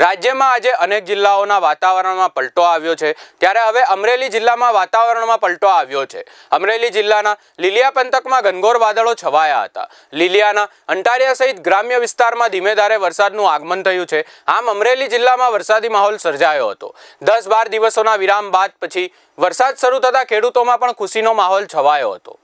રાજ્યમાં આજે અનેક જિલ્લાઓના વાતાવરણમાં પલટો આવ્યો છે ત્યારે હવે અમરેલી જિલ્લામાં વાતાવરણમાં પલટો આવ્યો છે અમરેલી જિલ્લાના લીલિયા પંથકમાં ઘનઘોર વાદળો છવાયા હતા લીલિયાના અંટારિયા સહિત ગ્રામ્ય વિસ્તારમાં ધીમે ધારે વરસાદનું આગમન થયું છે આમ અમરેલી જિલ્લામાં વરસાદી માહોલ સર્જાયો હતો દસ બાર દિવસોના વિરામ બાદ પછી વરસાદ શરૂ થતાં ખેડૂતોમાં પણ ખુશીનો માહોલ છવાયો હતો